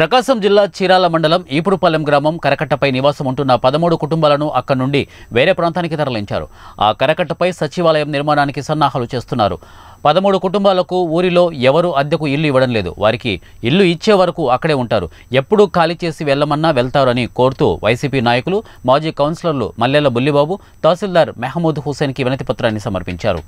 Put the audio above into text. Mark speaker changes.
Speaker 1: ప్రకాశం జిల్లా చీరాల మండలం ఈపుడుపాలెం గ్రామం కరకట్టపై నివాసం ఉంటున్న పదమూడు కుటుంబాలను అక్కడి నుండి వేరే ప్రాంతానికి తరలించారు ఆ కరకట్టపై సచివాలయం నిర్మాణానికి సన్నాహాలు చేస్తున్నారు పదమూడు కుటుంబాలకు ఊరిలో ఎవరు అద్దెకు ఇల్లు ఇవ్వడం లేదు వారికి ఇల్లు ఇచ్చే వరకు అక్కడే ఉంటారు ఎప్పుడూ ఖాళీ చేసి వెళ్ళమన్నా వెళ్తారని కోరుతూ వైసీపీ నాయకులు మాజీ కౌన్సిలర్లు మల్లెల బుల్లిబాబు తహసీల్దార్ మెహమూద్ హుసేన్కి వినతిపత్రాన్ని సమర్పించారు